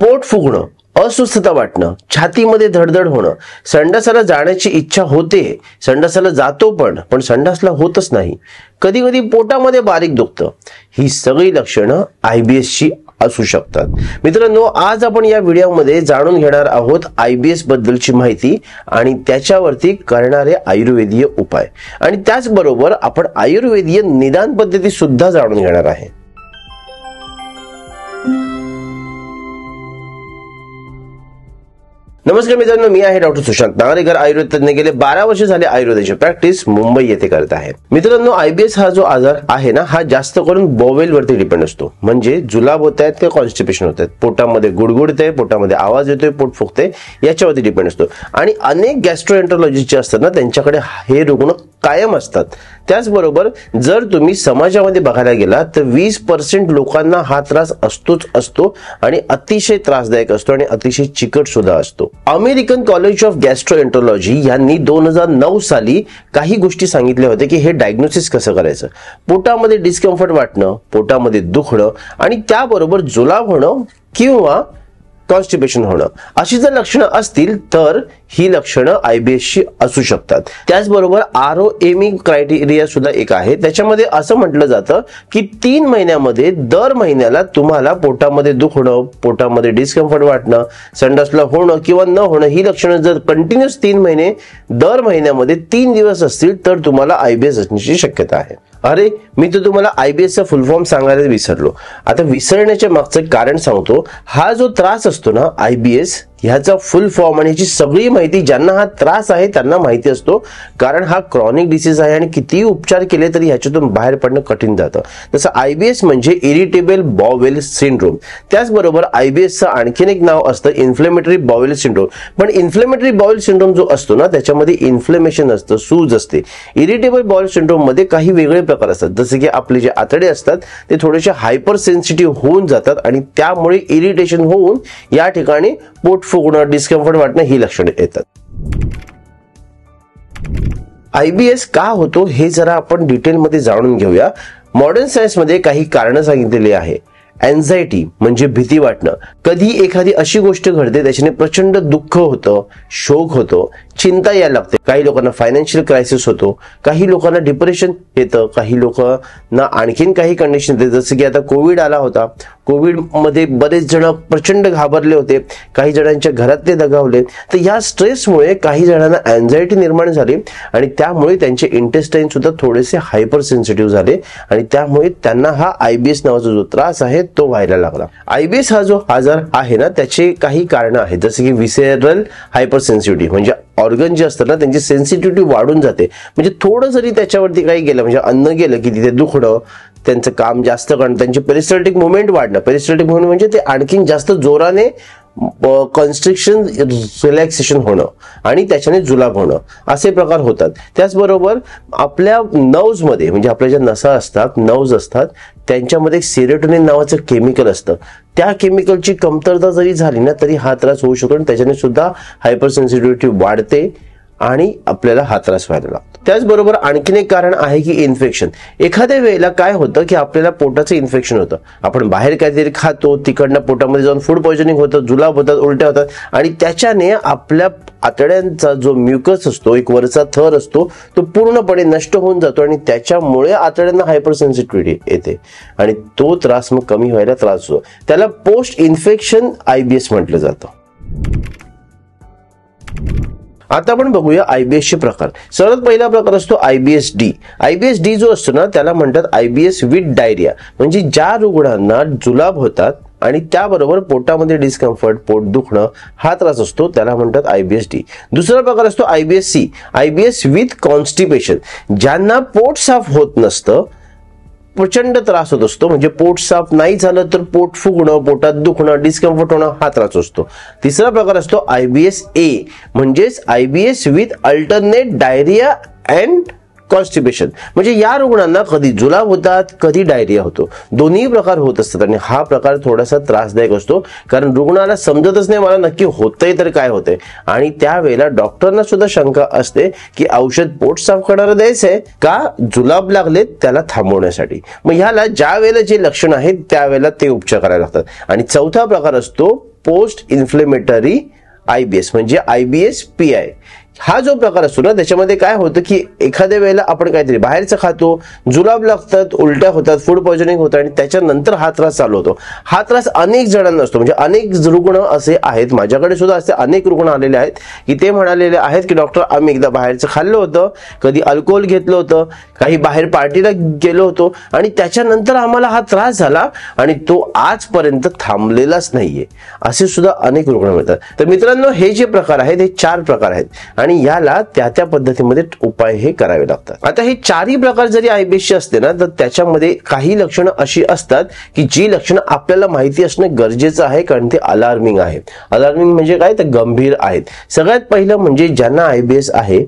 पोट फुगणं अस्वस्थता वाटणं छातीमध्ये धडधड होणं संडासाला जाण्याची इच्छा होते संडासाला जातो पण पण संडासला होतच नाही कधी कधी पोटामध्ये बारीक दुखतं ही सगळी लक्षणं आय बी ची असू शकतात मित्रांनो आज आपण या व्हिडिओमध्ये जाणून घेणार आहोत आय बी एस बद्दलची माहिती आणि त्याच्यावरती करणारे आयुर्वेदीय उपाय आणि त्याचबरोबर आपण आयुर्वेदीय निदान पद्धती सुद्धा जाणून घेणार आहे नमस्कार मित्रांनो मी आहे डॉक्टर सुशांत नागरेकर आयुर्वेद तज्ञ गेले बारा वर्ष झाले आयुर्वेदाची प्रॅक्टिस मुंबई येथे करत आहे मित्रांनो आयबीएस हा जो आजार आहे ना हा जास्त करून बॉवेल वरती डिपेंड असतो म्हणजे जुलाब होत आहेत किंवा कॉन्स्टिपेशन होत आहेत पोटामध्ये गुडगुडते पोटामध्ये आवाज येतोय पोट फुकते याच्यावरती डिपेंड असतो आणि अनेक गॅस्ट्रोएंट्रोलॉजिस्ट जे असतात ना त्यांच्याकडे हे रुग्ण कायम असतात त्याचबरोबर जर तुम्ही समाजामध्ये बघायला गेला तर वीस पर्सेंट लोकांना हा त्रास असतोच असतो आणि अतिशय त्रासदायक असतो आणि अतिशय चिकट सुद्धा असतो अमेरिकन कॉलेज ऑफ एन्टोलॉजी यांनी दोन हजार नऊ साली काही गोष्टी सांगितल्या होत्या की हे डायग्नोसिस कसं करायचं पोटामध्ये डिस्कम्फर्ट वाटणं पोटामध्ये दुखणं आणि त्याबरोबर जुलाब होणं किंवा कॉन्स्टिपेशन होणं अशी जर लक्षणं असतील तर ही लक्षणं आयबीएसची असू शकतात त्याचबरोबर आर ओ एम क्रायटेरिया सुद्धा एक आहे त्याच्यामध्ये असं म्हटलं जातं की तीन महिन्यामध्ये दर महिन्याला तुम्हाला पोटामध्ये दुखणं पोटामध्ये डिस्कम्फर्ट वाटणं संडासला होणं किंवा न होणं ही लक्षणं जर कंटिन्युअस तीन महिने दर महिन्यामध्ये तीन दिवस असतील तर तुम्हाला आयबीएस असण्याची शक्यता आहे अरे मी तर तुम्हाला आय बी एसचा फुल फॉर्म सांगायला विसरलो आता विसरण्याच्या मागचं कारण सांगतो हा जो त्रास असतो ना आय बी एस ह्याचा फुल फॉर्म आणि ह्याची सगळी माहिती ज्यांना हा त्रास आहे त्यांना माहिती असतो कारण हा क्रॉनिक डिसीज आहे आणि कितीही उपचार केले तरी ह्याच्यातून बाहेर पडणं कठीण जातं जसं आय बी एस म्हणजे इरिटेबल बॉवेल सिंड्रोम त्याचबरोबर आय बी एसचं आणखीन एक नाव असतं इन्फ्लेमेटरी बॉवेल सिंड्रोम पण इन्फ्लेमेटरी बॉवेल सिंड्रोम जो असतो ना त्याच्यामध्ये इन्फ्लेमेशन असतं सूज असते इरिटेबल बॉवेल सिंड्रोम मध्ये काही वेगळे प्रकार असतात जसे की आपले जे आतडे असतात ते थोडेसे हायपर सेन्सिटिव्ह होऊन जातात आणि त्यामुळे इरिटेशन होऊन या ठिकाणी पोट फुगणं डिस्कम्फर्ट वाटणं ही लक्षणे येतात आयबीएस का होतो हे जरा आपण डिटेलमध्ये जाणून घेऊया मॉडर्न मध्ये काही कारण सांगितलेली आहे अँझायटी म्हणजे भीती वाटणं कधी एखादी अशी गोष्ट घडते त्याच्याने प्रचंड दुःख होतं शोक होतो चिंता यायला लागते काही लोकांना फायनान्शियल क्रायसिस होतो काही लोकांना डिप्रेशन येतं काही लोकांना आणखीन काही कंडिशन येते जसं की आता कोविड आला होता कोविडमध्ये बरेच जण प्रचंड घाबरले होते काही जणांच्या घरातले दगावले तर या स्ट्रेसमुळे काही जणांना अँझायटी निर्माण झाली आणि त्यामुळे त्यांचे इंटेस्टाईन सुद्धा थोडेसे हायपर सेन्सिटिव्ह झाले आणि त्यामुळे त्यांना हा आयबीएस नावाचा जो त्रास आहे तो व्हायला लागला आयबीएस हा जो आजार आहे ना त्याचे काही कारण आहेत जसे की विसेरल हायपर सेन्सिटिव्ह म्हणजे ऑर्गन जे असतात ना त्यांची सेन्सिटिव्हिटी वाढून जाते म्हणजे थोडं जरी त्याच्यावरती काही गेलं म्हणजे अन्न गेलं की तिथे दुखणं त्यांचं काम जास्त करणं त्यांची पेरिस्टॅटिक मुवमेंट वाढणं पेरिस्टॅटिक मुवमेंट म्हणजे ते आणखीन जास्त जोराने कॉन्स्ट्रिक्शन रिलॅक्सेशन होणं आणि त्याच्याने जुलाब होणं असे प्रकार होतात त्याचबरोबर आपल्या नव्जमध्ये म्हणजे आपल्या ज्या नसा असतात नवज असतात त्यांच्यामध्ये सिरेटोनिन नावाचं केमिकल असतं त्या केमिकलची कमतरता जरी झाली ना तरी हा त्रास होऊ शकतो आणि त्याच्याने सुद्धा हायपर सेन्सिटिव्हिटी वाढते आणि आपल्याला हा त्रास व्हायला लागतो त्याचबरोबर आणखीन एक कारण आहे की इन्फेक्शन एखाद्या वेळेला काय होतं की आपल्याला पोटाचं इन्फेक्शन होतं आपण बाहेर काहीतरी खातो तिकडनं पोटामध्ये जाऊन फूड पॉइझनिंग होतं जुलाब होतात उलट्या होतात आणि त्याच्याने आपल्या आतड्यांचा जो म्युकस असतो एक वरचा थर असतो तो पूर्णपणे नष्ट होऊन जातो आणि त्याच्यामुळे आतड्यांना हायपर सेन्सिटिव्हिटी येते आणि तो त्रास मग कमी व्हायला त्रास होतो त्याला पोस्ट इन्फेक्शन आयबीएस म्हटलं जातं आता आपण बघूया आयबीएसचे प्रकार सर्वात पहिला प्रकार असतो आयबीएस डी आयबीएस डी जो असतो ना त्याला म्हणतात आयबीएस विथ डायरिया म्हणजे ज्या रुग्णांना जुलाब होतात आणि त्याबरोबर पोटामध्ये डिस्कम्फर्ट पोट दुखणं हा त्रास असतो त्याला म्हणतात आयबीएस डी दुसरा प्रकार असतो IBS C IBS with constipation ज्यांना पोट साफ होत नसतं प्रचंड त्रास होत असतो म्हणजे पोट साफ नाही झालं तर पोट फुगणं पोटात दुखणं डिस्कम्फर्ट होणं हा त्रास असतो तिसरा प्रकार असतो एस ए म्हणजेच S with alternate diarrhoea and constipation म्हणजे या रुग्णांना कधी जुलाब होतात कधी डायरिया होतो दोन्ही प्रकार होत असतात आणि हा प्रकार थोडासा त्रासदायक असतो कारण रुग्णाला समजतच नाही मला नक्की होतंय तर काय होतंय आणि त्यावेळेला डॉक्टरना सुद्धा शंका असते की औषध पोट साफ करणारं द्यायचंय का जुलाब लागले त्याला थांबवण्यासाठी मग ह्याला ज्या वेळेला जे लक्षण आहेत त्यावेळेला ते उपचार करायला लागतात आणि चौथा प्रकार असतो post inflammatory I B S म्हणजे I B S P I हा जो प्रकार असतो ना त्याच्यामध्ये काय होतं की एखाद्या वेळेला आपण काहीतरी बाहेरचं खातो जुलाब लागतात उलट्या होतात फूड पॉयझनिंग होतं आणि त्याच्यानंतर हा त्रास चालू होतो हा त्रास अनेक जणांना असतो म्हणजे अनेक रुग्ण असे आहेत माझ्याकडे सुद्धा असे अनेक रुग्ण आलेले आहेत की ते म्हणालेले आहेत की डॉक्टर आम्ही एकदा बाहेरचं खाल्लं होतं कधी अल्कोहोल घेतलं होतं काही बाहेर पार्टीला गेलो होतो आणि त्याच्यानंतर आम्हाला हा त्रास झाला आणि तो आजपर्यंत थांबलेलाच नाहीये असे सुद्धा अनेक रुग्ण मिळतात तर मित्रांनो हे जे प्रकार आहेत हे चार प्रकार आहेत आणि आणि याला त्या त्या पद्धतीमध्ये उपाय हे करावे लागतात आता हे चारही प्रकार जरी आयबीएसचे असते ना तर त्याच्यामध्ये काही लक्षणं अशी असतात की जी लक्षणं आपल्याला माहिती असणं गरजेचं आहे कारण ते अलार्मिंग आहे अलार्मिंग म्हणजे काय तर गंभीर आहेत सगळ्यात पहिलं म्हणजे ज्यांना आयबीएस आहे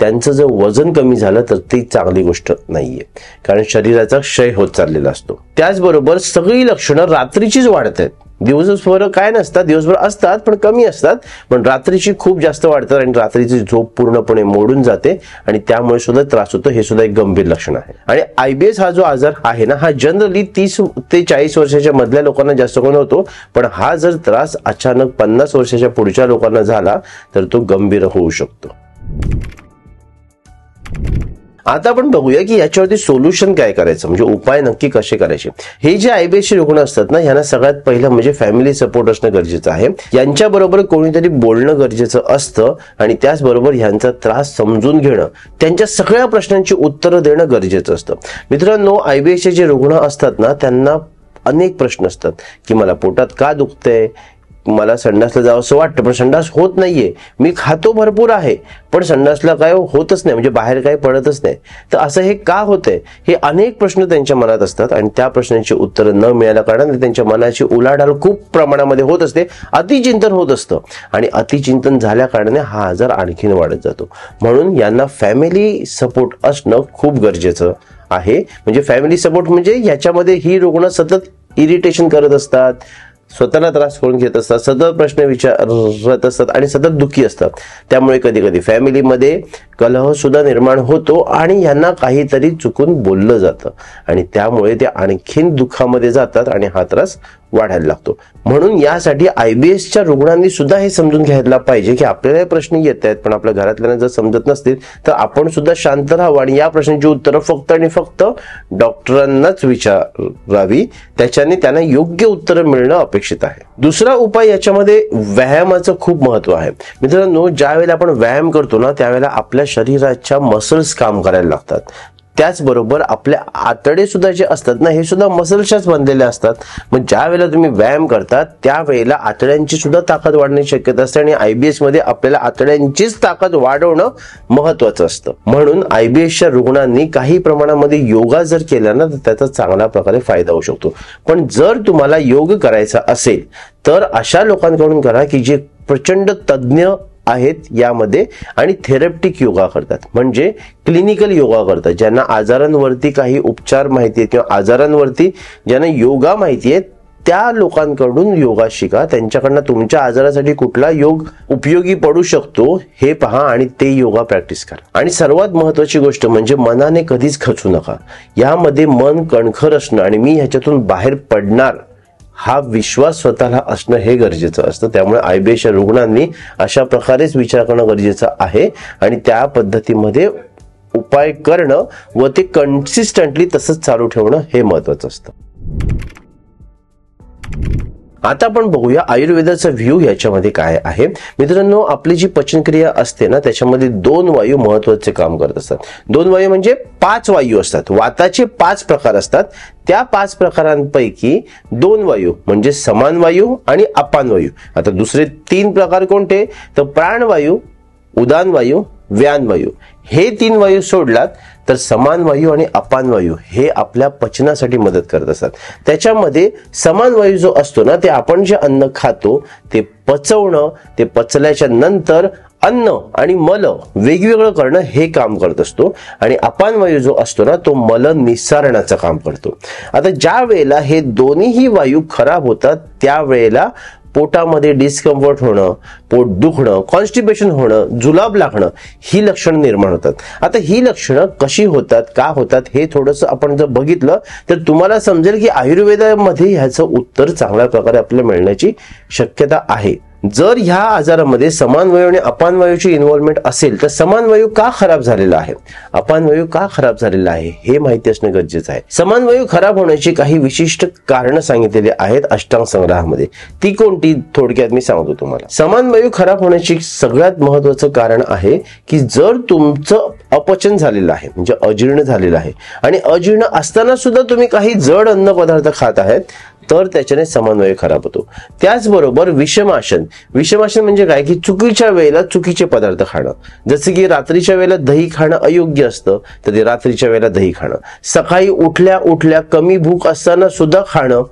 त्यांचं जर वजन कमी झालं तर ती चांगली गोष्ट नाहीये कारण शरीराचा क्षय होत चाललेला असतो त्याचबरोबर सगळी लक्षणं रात्रीचीच वाढत आहेत दिवसभर काय नसतात दिवसभर असतात पण कमी असतात पण रात्रीची खूप जास्त वाढतात आणि रात्रीची झोप पूर्णपणे मोडून जाते आणि त्यामुळे सुद्धा त्रास होतो हे सुद्धा एक गंभीर लक्षण आहे आणि आयबीएस हा जो आजार आहे ना हा जनरली तीस ते चाळीस वर्षाच्या मधल्या लोकांना जास्त करून होतो पण हा जर त्रास अचानक पन्नास वर्षाच्या पुढच्या लोकांना झाला तर तो गंभीर होऊ शकतो आता आपण बघूया की याच्यावरती सोल्युशन काय करायचं म्हणजे उपाय नक्की कसे करायचे हे जे आयबीएसचे रुग्ण असतात ना यांना सगळ्यात पहिलं म्हणजे फॅमिली सपोर्ट असणं गरजेचं आहे यांच्याबरोबर कोणीतरी बोलणं गरजेचं असतं आणि त्याचबरोबर ह्यांचा त्रास समजून घेणं त्यांच्या सगळ्या प्रश्नांची उत्तरं देणं गरजेचं असतं मित्रांनो आयबीएसचे जे रुग्ण असतात ना त्यांना अनेक प्रश्न असतात की मला पोटात का दुखतंय मला संडासला जावं असं वाटतं पण संडास होत नाहीये मी खातो भरपूर आहे पण संडासला काय हो, होतच नाही म्हणजे बाहेर काय पडतच नाही तर असं हे का आहे हे अनेक प्रश्न त्यांच्या मनात असतात आणि त्या प्रश्नांची उत्तरं न मिळाल्या कारण त्यांच्या मनाची उलाढाल खूप प्रमाणामध्ये होत असते अतिचिंतन होत असतं आणि अतिचिंतन झाल्या हा आजार आणखीन वाढत जातो म्हणून यांना फॅमिली सपोर्ट असणं खूप गरजेचं आहे म्हणजे फॅमिली सपोर्ट म्हणजे याच्यामध्ये ही रुग्ण सतत इरिटेशन करत असतात स्वतःला त्रास करून घेत असतात सतत प्रश्न विचारत असतात आणि सतत दुःखी असतात त्यामुळे कधी कधी फॅमिलीमध्ये कलह सुद्धा निर्माण होतो आणि यांना काहीतरी चुकून बोललं जातं आणि त्यामुळे ते आणखीन दुःखामध्ये जातात आणि हा त्रास वाढायला लागतो म्हणून यासाठी आयबीएसच्या रुग्णांनी सुद्धा हे समजून घ्यायला पाहिजे की आपल्याला हे प्रश्न येत आहेत पण आपल्या घरातल्यांना जर समजत नसतील तर आपण सुद्धा शांत राहावं आणि या प्रश्नांची उत्तरं फक्त आणि फक्त डॉक्टरांनाच विचारावी त्याच्याने त्यांना योग्य उत्तरं मिळणं अपेक्षित आहे दुसरा उपाय याच्यामध्ये व्यायामाचं खूप महत्व आहे मित्रांनो ज्या आपण व्यायाम करतो ना त्यावेळेला आपल्या शरीराच्या मसल्स काम करायला लागतात त्याचबरोबर आपल्या आतडे सुद्धा जे असतात ना हे सुद्धा मसल्सच्याच बनलेले असतात मग ज्या वेळेला तुम्ही व्यायाम करतात त्यावेळेला आतड्यांची सुद्धा ताकद वाढण्याची शक्यता असते आणि आयबीएस मध्ये आपल्याला आतड्यांचीच ताकद वाढवणं महत्वाचं असतं म्हणून एसच्या रुग्णांनी काही प्रमाणामध्ये योगा जर केला ना तर त्याचा चांगल्या प्रकारे फायदा होऊ शकतो पण जर तुम्हाला योग करायचा असेल तर अशा लोकांकडून करा की जे प्रचंड तज्ज्ञ आहेत यामध्ये आणि थेरप्टिक योगा करतात म्हणजे क्लिनिकल योगा करतात ज्यांना आजारांवरती काही उपचार माहिती आहेत किंवा आजारांवरती ज्यांना योगा माहिती आहेत त्या लोकांकडून योगा शिका त्यांच्याकडनं तुमच्या आजारासाठी कुठला योग उपयोगी पडू शकतो हे पहा आणि ते योगा प्रॅक्टिस करा आणि सर्वात महत्वाची गोष्ट म्हणजे मनाने कधीच खचू नका यामध्ये मन कणखर असणं आणि मी ह्याच्यातून बाहेर पडणार हा विश्वास स्वतःला असणं हे गरजेचं असतं त्यामुळे आयबीएच्या रुग्णांनी अशा प्रकारेच विचार करणं गरजेचं आहे आणि त्या पद्धतीमध्ये उपाय करणं व ते कन्सिस्टंटली तसंच चालू ठेवणं हे महत्वाचं असतं आता आपण बघूया आयुर्वेदाचा व्ह्यू याच्यामध्ये काय आहे मित्रांनो आपली जी पचनक्रिया असते ना त्याच्यामध्ये दोन वायू महत्वाचे काम करत असतात दोन वायू म्हणजे पाच वायू असतात वाताचे पाच प्रकार असतात त्या पाच प्रकारांपैकी दोन वायू म्हणजे समान वायू आणि अपान वायू आता दुसरे तीन प्रकार कोणते तर प्राणवायू उदान वायू व्यान वायू हे तीन वायू सोडलात तर समान वायू आणि अपान वायू हे आपल्या पचनासाठी मदत करत असतात त्याच्यामध्ये समान वायू जो असतो ना ते आपण जे अन्न खातो ते पचवणं ते पचल्याच्या नंतर अन्न आणि मल वेगवेगळं करणं हे काम करत असतो आणि अपान वायू जो असतो ना तो मल निसारण्याचं काम करतो आता ज्या वेळेला हे दोन्हीही वायू खराब होतात त्यावेळेला पोटामध्ये डिस्कम्फर्ट होणं पोट दुखणं कॉन्स्टिपेशन होणं जुलाब लागणं ही लक्षणं निर्माण होतात आता ही लक्षणं कशी होतात का होतात हे थोडंसं आपण जर बघितलं तर तुम्हाला समजेल की आयुर्वेदामध्ये ह्याचं उत्तर चांगल्या प्रकारे आपल्याला मिळण्याची शक्यता आहे जर ह्या आजारामध्ये समान वायू आणि अपान वायूची इन्व्हॉल्वमेंट असेल तर समान वायू का खराब झालेला आहे अपान वायू का खराब झालेला आहे हे माहिती असणं गरजेचं आहे समान वायू खराब होण्याची काही विशिष्ट कारण सांगितलेली आहेत अष्टांग संग्रहामध्ये ती कोणती थोडक्यात मी सांगतो तुम्हाला समान वायू खराब होण्याची सगळ्यात महत्वाचं कारण आहे की जर तुमचं अपचन झालेलं आहे म्हणजे अजीर्ण झालेलं आहे आणि अजीर्ण असताना सुद्धा तुम्ही काही जड अन्न पदार्थ खात आहेत तर त्याच्याने समन्वय खराब होतो त्याचबरोबर विषमाशन विषमाशन म्हणजे काय की चुकीच्या वेळेला चुकीचे पदार्थ खाणं जसं की रात्रीच्या वेळेला दही खाणं अयोग्य असतं तर ते रात्रीच्या वेळेला दही खाणं सकाळी उठल्या उठल्या कमी भूक असताना सुद्धा खाणं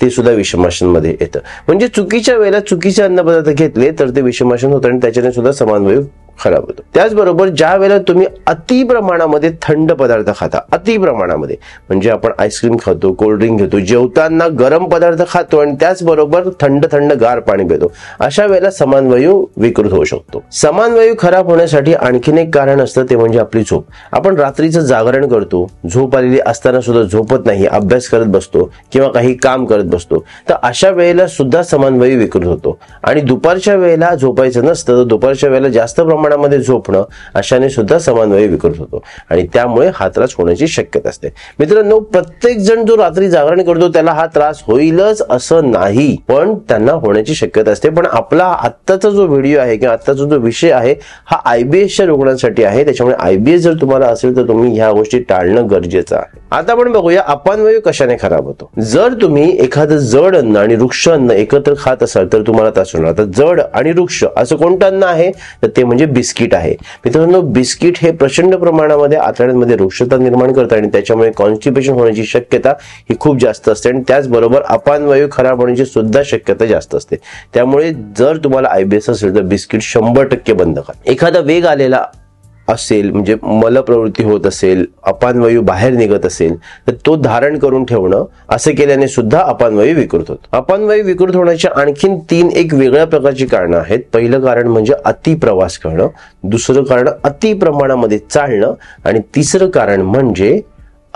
ते सुद्धा मध्ये येतं म्हणजे चुकीच्या वेळेला चुकीचे अन्न पदार्थ घेतले तर ते विषमाशन होतं आणि त्याच्याने सुद्धा समन्वय खराब होतो त्याचबरोबर ज्या वेळेला तुम्ही अति प्रमाणामध्ये थंड पदार्थ खाता अति प्रमाणामध्ये म्हणजे आपण आईस्क्रीम खातो कोल्ड्रिंक घेतो जेवताना गरम पदार्थ खातो आणि त्याचबरोबर थंड थंड गार पाणी पितो अशा वेळेला वायू विकृत होऊ शकतो वायू खराब होण्यासाठी आणखीन एक कारण असतं ते म्हणजे आपली झोप आपण रात्रीचं जागरण करतो झोप आलेली असताना सुद्धा झोपत नाही अभ्यास करत बसतो किंवा काही काम करत बसतो तर अशा वेळेला सुद्धा समानवायू विकृत होतो आणि दुपारच्या वेळेला झोपायचं नसतं तर दुपारच्या वेळेला जास्त प्रमाणात प्रमाणामध्ये झोपणं अशाने सुद्धा समन्वय विकृत होतो आणि त्यामुळे हा त्रास होण्याची शक्यता असते मित्रांनो प्रत्येक जण जो रात्री जागरण करतो त्याला हा त्रास होईलच असं नाही पण त्यांना होण्याची शक्यता असते पण आपला आत्ताचा जो व्हिडिओ आहे किंवा आत्ताचा जो विषय आहे हा आयबीएसच्या रुग्णांसाठी आहे त्याच्यामुळे आयबीएस जर तुम्हाला असेल तर तुम्ही ह्या गोष्टी टाळणं गरजेचं आहे आता आपण बघूया अपानवय कशाने खराब होतो जर तुम्ही एखादं जड अन्न आणि वृक्ष अन्न एकत्र खात असाल तर तुम्हाला त्रास होणार आता जड आणि वृक्ष असं कोणतं अन्न आहे तर ते म्हणजे बिस्किट आहे मित्रांनो बिस्किट हे प्रचंड प्रमाणामध्ये आतड्यांमध्ये रुक्षता निर्माण करतं आणि त्याच्यामुळे कॉन्स्टिपेशन होण्याची शक्यता ही खूप जास्त असते आणि त्याचबरोबर अपानवायू खराब होण्याची सुद्धा शक्यता जास्त असते त्यामुळे जर तुम्हाला आयबीएस असेल तर बिस्किट शंभर टक्के बंद करा एखादा वेग आलेला असेल म्हणजे मलप्रवृत्ती होत असेल अपानवायू बाहेर निघत असेल तर तो धारण करून ठेवणं असे केल्याने सुद्धा अपानवायू विकृत होतो अपानवायू विकृत होण्याच्या आणखीन तीन एक वेगळ्या प्रकारची कारणं आहेत पहिलं कारण म्हणजे अतिप्रवास करणं दुसरं कारण अति प्रमाणामध्ये चालणं आणि तिसरं कारण म्हणजे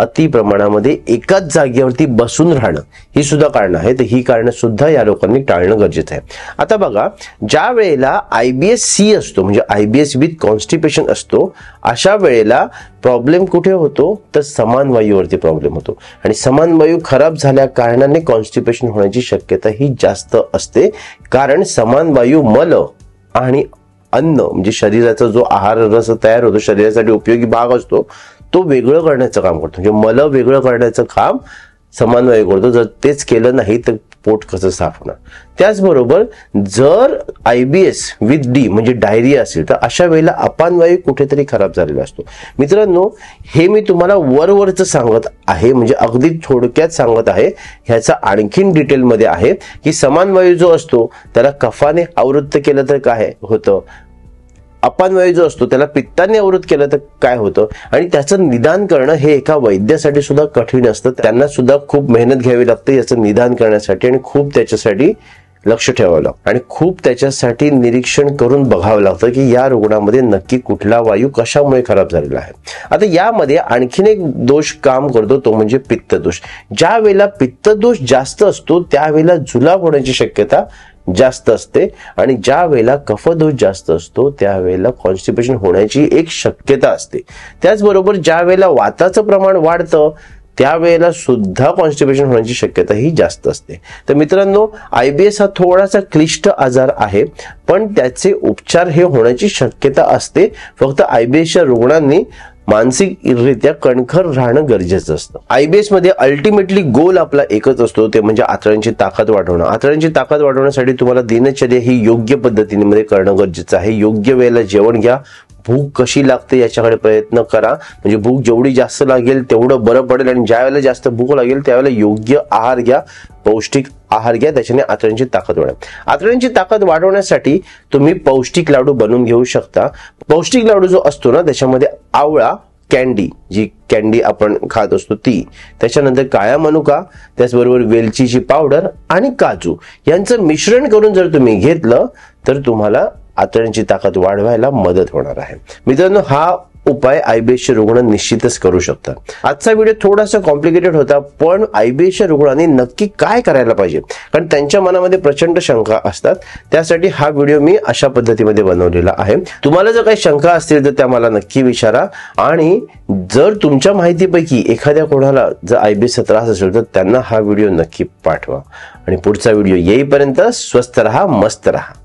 अति प्रमाणामध्ये एकाच जागेवरती बसून राहणं ही सुद्धा कारणं आहेत ही कारणं सुद्धा या लोकांनी टाळणं गरजेचं आहे आता बघा ज्या वेळेला आय बी एस सी असतो म्हणजे I B S with constipation असतो अशा वेळेला प्रॉब्लेम कुठे होतो तर समान वायूवरती प्रॉब्लेम होतो आणि समान वायू खराब झाल्या कारणाने कॉन्स्टिपेशन होण्याची शक्यता ही जास्त असते कारण समान वायू मल आणि अन्न म्हणजे शरीराचा जो आहार रस तयार होतो शरीरासाठी उपयोगी भाग असतो तो वेगळं करण्याचं काम करतो म्हणजे मल वेगळं करण्याचं काम समन्वय करतो जर तेच केलं नाही तर पोट कसं साफ होणार त्याचबरोबर जर I B S with D म्हणजे डायरी असेल तर अशा वेळेला अपानवायू कुठेतरी खराब झालेला असतो मित्रांनो हे मी तुम्हाला वरवरचं सांगत आहे म्हणजे अगदी थोडक्यात सांगत आहे ह्याचा आणखीन डिटेलमध्ये आहे की समान वायू जो असतो त्याला कफाने आवृत्त केलं तर काय होतं अपानवय जो असतो त्याला पित्ताने अवरोध केलं तर काय होतं आणि त्याचं निदान करणं हे एका वैद्यासाठी सुद्धा कठीण असतं त्यांना सुद्धा खूप मेहनत घ्यावी लागते याचं निदान करण्यासाठी आणि खूप त्याच्यासाठी लक्ष ठेवावं लागतं आणि खूप त्याच्यासाठी निरीक्षण करून बघावं लागतं की या रुग्णामध्ये नक्की कुठला वायू कशामुळे खराब झालेला आहे आता यामध्ये आणखीन एक दोष काम करतो तो म्हणजे पित्तदोष ज्या वेळेला पित्तदोष जास्त असतो त्यावेळेला जुलाब होण्याची शक्यता जास्त असते आणि ज्या वेळेला कफदोष जास्त असतो त्यावेळेला कॉन्स्टिपेशन होण्याची एक शक्यता असते त्याचबरोबर ज्या वेळेला वाताचं प्रमाण वाढतं त्यावेळेला सुद्धा कॉन्स्टिपेशन होण्याची शक्यता ही जास्त असते तर मित्रांनो आयबीएस हा थोडासा क्लिष्ट आजार आहे पण त्याचे उपचार हे होण्याची शक्यता असते फक्त आयबीएसच्या रुग्णांनी मानसिकरित्या कणखर राहणं गरजेचं असतं आयबीएस मध्ये अल्टिमेटली गोल आपला एकच असतो ते म्हणजे आतड्यांची ताकद वाढवणं आतड्यांची ताकद वाढवण्यासाठी तुम्हाला दिनचर्या ही योग्य पद्धतीने मध्ये करणं गरजेचं आहे योग्य वेळेला जेवण घ्या भूक कशी लागते याच्याकडे प्रयत्न करा म्हणजे भूक जेवढी जास्त लागेल तेवढं बरं पडेल आणि ज्या वेळेला जास्त भूक लागेल त्यावेळेला योग्य आहार घ्या पौष्टिक आहार घ्या त्याच्याने आतड्यांची ताकद वाढेल आतड्यांची ताकद वाढवण्यासाठी तुम्ही पौष्टिक लाडू बनवून घेऊ शकता पौष्टिक लाडू जो असतो ना त्याच्यामध्ये आवळा कॅन्डी जी कॅन्डी आपण खात असतो ती त्याच्यानंतर काळ्या मनुका त्याचबरोबर वेलचीची पावडर आणि काजू यांचं मिश्रण करून जर तुम्ही घेतलं तर तुम्हाला आतड्यांची ताकद वाढवायला मदत होणार आहे मित्रांनो हा उपाय आयबीएसचे रुग्ण निश्चितच करू शकतात आजचा व्हिडिओ थोडासा कॉम्प्लिकेटेड होता पण आयबीएसच्या रुग्णांनी नक्की काय करायला पाहिजे कारण त्यांच्या मनामध्ये प्रचंड शंका असतात त्यासाठी हा व्हिडिओ मी अशा पद्धतीमध्ये बनवलेला आहे तुम्हाला जर काही शंका असतील तर त्या मला नक्की विचारा आणि जर तुमच्या माहितीपैकी एखाद्या कोणाला जर आयबीएसचा त्रास असेल तर त्यांना हा व्हिडिओ नक्की पाठवा आणि पुढचा व्हिडिओ येईपर्यंत स्वस्त राहा मस्त राहा